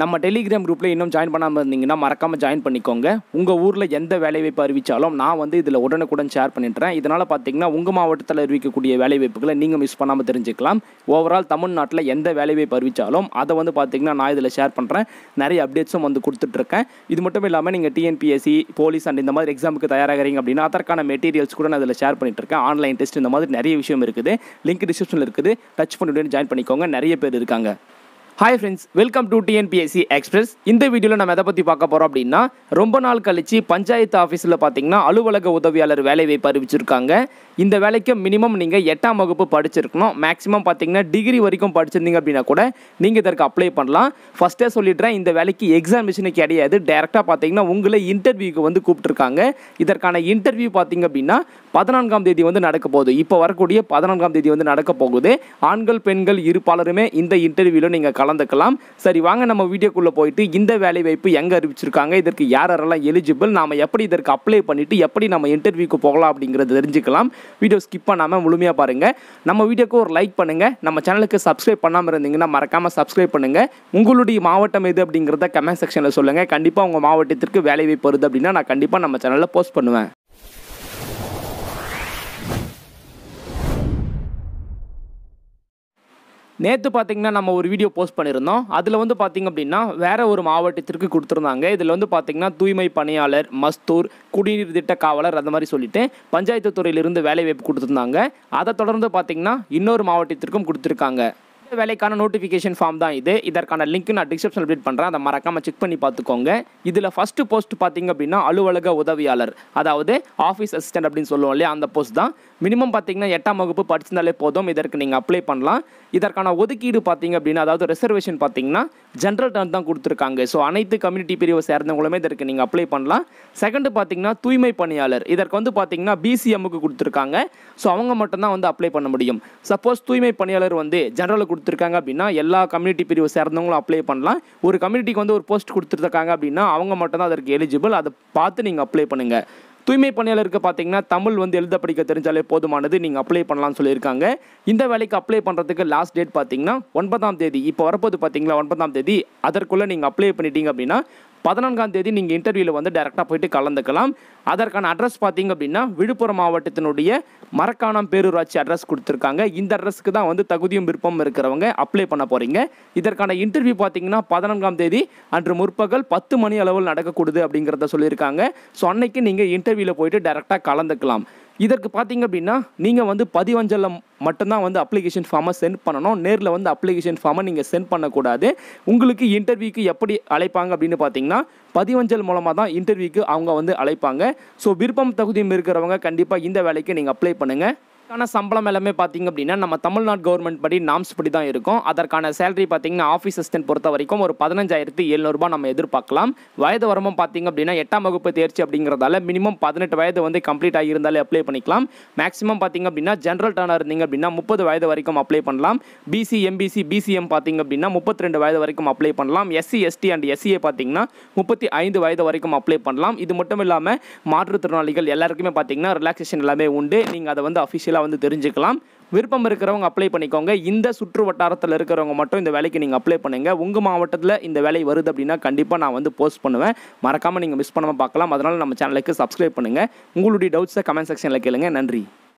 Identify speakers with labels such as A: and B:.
A: நம்ம டெலிகிராம் குரூப்பில் இன்னும் ஜாயின் பண்ணாமல் இருந்தீங்கன்னா மறக்காமல் ஜாயின் பண்ணிக்கோங்க உங்கள் ஊரில் எந்த வேலைவாய்ப்பு அறிவித்தாலும் நான் வந்து இதில் உடனுக்குடன் ஷேர் பண்ணிட்டுறேன் இதனால் பார்த்தீங்கன்னா உங்கள் மாவட்டத்தில் அறிவிக்கக்கூடிய வேலைவாய்ப்புகளை நீங்கள் மிஸ் பண்ணாமல் தெரிஞ்சுக்கலாம் ஓவரால் தமிழ்நாட்டில் எந்த வேலைவாய்ப்பு அறிவித்தாலும் அதை வந்து பார்த்திங்கன்னா நான் இதில் ஷேர் பண்ணுறேன் நிறைய அப்டேட்ஸும் வந்து கொடுத்துட்ருக்கேன் இது மட்டும் இல்லாமல் நீங்கள் டிஎன்பிஎஸ்சி போலீஸ் அண்ட் இந்த மாதிரி எக்ஸாமுக்கு தயாராகிறீங்க அப்படின்னா அதற்கான மெட்டீரியல்ஸ் கூட நான் இதில் ஷேர் பண்ணிட்டுருக்கேன் ஆன்லைன் டெஸ்ட் இந்த மாதிரி நிறைய விஷயம் இருக்குது லிங்க் டிஸ்கிரிப்ஷனில் இருக்குது டச் பண்ணிவிட்டு ஜாயின் பண்ணிக்கோங்க நிறைய பேர் இருக்காங்க hi friends welcome to TNPSC express இந்த வீடியோவில் நம்ம எதை பற்றி பார்க்க போகிறோம் அப்படின்னா ரொம்ப நாள் கழித்து பஞ்சாயத்து ஆஃபீஸில் பார்த்தீங்கன்னா அலுவலக உதவியாளர் வேலை வாய்ப்பு அறிவிச்சிருக்காங்க இந்த வேலைக்கு மினிமம் நீங்கள் எட்டாம் வகுப்பு படிச்சிருக்கணும் மேக்ஸிமம் பார்த்தீங்கன்னா டிகிரி வரைக்கும் படிச்சிருந்தீங்க அப்படின்னா கூட நீங்கள் இதற்கு அப்ளை பண்ணலாம் ஃபஸ்ட்டே சொல்லிடுறேன் இந்த வேலைக்கு எக்ஸாமினேஷனு கிடையாது டேரெக்டாக பார்த்தீங்கன்னா உங்களை இன்டர்வியூக்கு வந்து கூப்பிட்டுருக்காங்க இதற்கான இன்டர்வியூ பார்த்தீங்க அப்படின்னா பதினான்காம் தேதி வந்து நடக்க போகுது இப்போ வரக்கூடிய பதினான்காம் தேதி வந்து நடக்க போகுது ஆண்கள் பெண்கள் இருப்பாளருமே இந்த இன்டர்வியூவில் நீங்கள் கலந்துக்கலாம் சரி வாங்க நம்ம வீடியோக்குள்ளே போயிட்டு இந்த வேலை வாய்ப்பு எங்கே அறிவிச்சிருக்காங்க இதற்கு யார் யாரெல்லாம் எலிஜிபிள் நாம் எப்படி இதற்கு அப்ளை பண்ணிவிட்டு எப்படி நம்ம இன்டர்வியூக்கு போகலாம் அப்படிங்கிறது தெரிஞ்சுக்கலாம் வீடியோ ஸ்கிப் பண்ணாமல் முழுமையாக பாருங்கள் நம்ம வீடியோக்கு ஒரு லைக் பண்ணுங்கள் நம்ம சேனலுக்கு சப்ஸ்கிரைப் பண்ணாமல் இருந்தீங்கன்னா மறக்காமல் சப்ஸ்கிரைப் பண்ணுங்கள் உங்களுடைய மாவட்டம் எது அப்படிங்கிறத கமெண்ட் செக்ஷனில் சொல்லுங்கள் கண்டிப்பாக உங்கள் மாவட்டத்திற்கு வேலை வாய்ப்பு வருது அப்படின்னா நான் கண்டிப்பாக நம்ம சேனலில் போஸ்ட் பண்ணுவேன் நேற்று பார்த்திங்கன்னா நம்ம ஒரு வீடியோ போஸ்ட் பண்ணியிருந்தோம் அதில் வந்து பார்த்திங்க அப்படின்னா வேறு ஒரு மாவட்டத்திற்கு கொடுத்துருந்தாங்க இதில் வந்து பார்த்தீங்கன்னா தூய்மை பணியாளர் மஸ்தூர் குடிநீர் திட்ட காவலர் அந்த மாதிரி சொல்லிவிட்டு பஞ்சாயத்து துறையிலிருந்து வேலைவாய்ப்பு கொடுத்துருந்தாங்க அதை தொடர்ந்து பார்த்திங்கன்னா இன்னொரு மாவட்டத்திற்கும் கொடுத்துருக்காங்க இந்த வேலைக்கான நோட்டிஃபிகேஷன் ஃபார்ம் தான் இது இதற்கான லிங்க் நான் டிஸ்கிரிப்ஷன் அப்டேட் பண்ணுறேன் அதை மறக்காமல் செக் பண்ணி பார்த்துக்கோங்க இதில் ஃபஸ்ட்டு போஸ்ட் பார்த்திங்க அப்படின்னா அலுவலக உதவியாளர் அதாவது ஆஃபீஸ் அசிஸ்டன்ட் அப்படின்னு சொல்லுவோம் இல்லையா அந்த போஸ்ட் தான் மினிமம் பார்த்திங்கன்னா எட்டாம் வகுப்பு படிச்சிருந்தாலே போதும் இதற்கு நீங்கள் அப்ளை பண்ணலாம் இதற்கான ஒதுக்கீடு பார்த்திங்க அப்படின்னா அதாவது ரிசர்வேஷன் பார்த்திங்கன்னா ஜென்ரல் டர்ன் தான் கொடுத்துருக்காங்க ஸோ அனைத்து கம்யூனிட்டி பிரிவை சேர்ந்தவங்களுமே இதற்கு நீங்கள் அப்ளை பண்ணலாம் செகண்டு பார்த்திங்கன்னா தூய்மை பணியாளர் இதற்கு வந்து பார்த்திங்கன்னா பிசிஎம்முக்கு கொடுத்துருக்காங்க ஸோ அவங்க மட்டும்தான் வந்து அப்ளை பண்ண முடியும் சப்போஸ் தூய்மை பணியாளர் வந்து ஜென்ரலுக்கு கொடுத்துருக்காங்க அப்படின்னா எல்லா கம்யூனிட்டி பிரிவை சேர்ந்தவங்களும் அப்ளை பண்ணலாம் ஒரு கம்யூனிட்டிக்கு வந்து ஒரு போஸ்ட் கொடுத்துருக்காங்க அப்படின்னா அவங்க மட்டும்தான் அதற்கு எலிஜிபிள் அதை பார்த்து நீங்கள் அப்ளை பண்ணுங்கள் தூய்மை பணியாளருக்கு பார்த்தீங்கன்னா தமிழ் வந்து எழுத படிக்க தெரிஞ்சாலே போதுமானது நீங்கள் அப்ளை பண்ணலாம்னு சொல்லியிருக்காங்க இந்த வேலைக்கு அப்ளை பண்ணுறதுக்கு லாஸ்ட் டேட் பார்த்தீங்கன்னா ஒன்பதாம் தேதி இப்போ வரப்போது பார்த்தீங்களா ஒன்பதாம் தேதி அதற்குள்ளே நீங்கள் அப்ளை பண்ணிட்டீங்க அப்படின்னா பதினான்காம் தேதி நீங்கள் இன்டர்வியூவில் வந்து டேரெக்டாக போயிட்டு கலந்துக்கலாம் அதற்கான அட்ரஸ் பார்த்தீங்க அப்படின்னா விழுப்புரம் மாவட்டத்தினுடைய மரக்கானம் பேரூராட்சி அட்ரஸ் கொடுத்துருக்காங்க இந்த அட்ரஸ்க்கு தான் வந்து தகுதியும் விருப்பம் இருக்கிறவங்க அப்ளை பண்ண போகிறீங்க இதற்கான இன்டர்வியூ பார்த்தீங்கன்னா பதினான்காம் தேதி அன்று முற்பகல் பத்து மணி அளவில் நடக்கக்கூடுது அப்படிங்கிறத சொல்லியிருக்காங்க ஸோ அன்னைக்கு நீங்கள் இன்டர்வியூவில் போயிட்டு டேரெக்டாக கலந்துக்கலாம் இதற்கு பார்த்தீங்க அப்படின்னா நீங்கள் வந்து பதிவஞ்சலில் மட்டும்தான் வந்து அப்ளிகேஷன் ஃபார்மை சென்ட் பண்ணணும் நேரில் வந்து அப்ளிகேஷன் ஃபார்மை நீங்கள் சென்ட் பண்ணக்கூடாது உங்களுக்கு இன்டர்வியூக்கு எப்படி அழைப்பாங்க அப்படின்னு பார்த்தீங்கன்னா பதிவஞ்சல் மூலமாக தான் இன்டர்வியூக்கு அவங்க வந்து அழைப்பாங்க ஸோ விருப்பம் தகுதியும் இருக்கிறவங்க கண்டிப்பாக இந்த வேலைக்கு நீங்கள் அப்ளை பண்ணுங்கள் அதற்கான சம்பளம் எல்லாமே பார்த்திங்க அப்படின்னா நம்ம தமிழ்நாடு கவர்மெண்ட் படி நாம்ஸ் படி தான் இருக்கும் அதற்கான சேலரி பார்த்திங்கன்னா ஆஃபீஸ் அசிஸ்டன்ட் பொறுத்த வரைக்கும் ஒரு பதினஞ்சாயிரத்து எழுநூறுபா நம்ம எதிர்பார்க்கலாம் வயது வரமும் பார்த்திங்க அப்படின்னா எட்டாம் வகுப்பு தேர்ச்சி அப்படிங்கிறதால மினிமம் பதினெட்டு வயது வந்து கம்ப்ளீட் ஆகியிருந்தாலே அப்ளை பண்ணிக்கலாம் மேக்ஸிமம் பார்த்திங்க அப்படின்னா ஜென்ரல் டர்னாக இருந்தீங்க அப்படின்னா முப்பது வயது வரைக்கும் அப்ளை பண்ணலாம் பிசி எம்பிசி பிசிஎம் பார்த்திங்க அப்படின்னா முப்பத்தி ரெண்டு வயது வரைக்கும் அப்ளை பண்ணலாம் எஸ்சி எஸ்டி அண்ட் எஸ்சிஏ பார்த்திங்கன்னா முப்பத்தி ஐந்து வயது வரைக்கும் அப்ளை பண்ணலாம் இது மட்டும் இல்லாமல் மாற்றுத்திறனாளிகள் எல்லாருக்குமே பார்த்திங்கன்னா ரிலாக்ஸேஷன் எல்லாமே உண்டு நீங்கள் அதை வந்து அஃபிஷியலாக டீட்டெயிலாக வந்து தெரிஞ்சுக்கலாம் விருப்பம் இருக்கிறவங்க அப்ளை பண்ணிக்கோங்க இந்த சுற்று வட்டாரத்தில் இருக்கிறவங்க மட்டும் இந்த வேலைக்கு நீங்கள் அப்ளை பண்ணுங்கள் உங்கள் மாவட்டத்தில் இந்த வேலை வருது அப்படின்னா கண்டிப்பாக நான் வந்து போஸ்ட் பண்ணுவேன் மறக்காமல் நீங்கள் மிஸ் பண்ணாமல் பார்க்கலாம் அதனால் நம்ம சேனலுக்கு சப்ஸ்கிரைப் பண்ணுங்கள் உங்களுடைய டவுட்ஸை கமெண்ட் செக்ஷனில் கேளுங்கள் நன்றி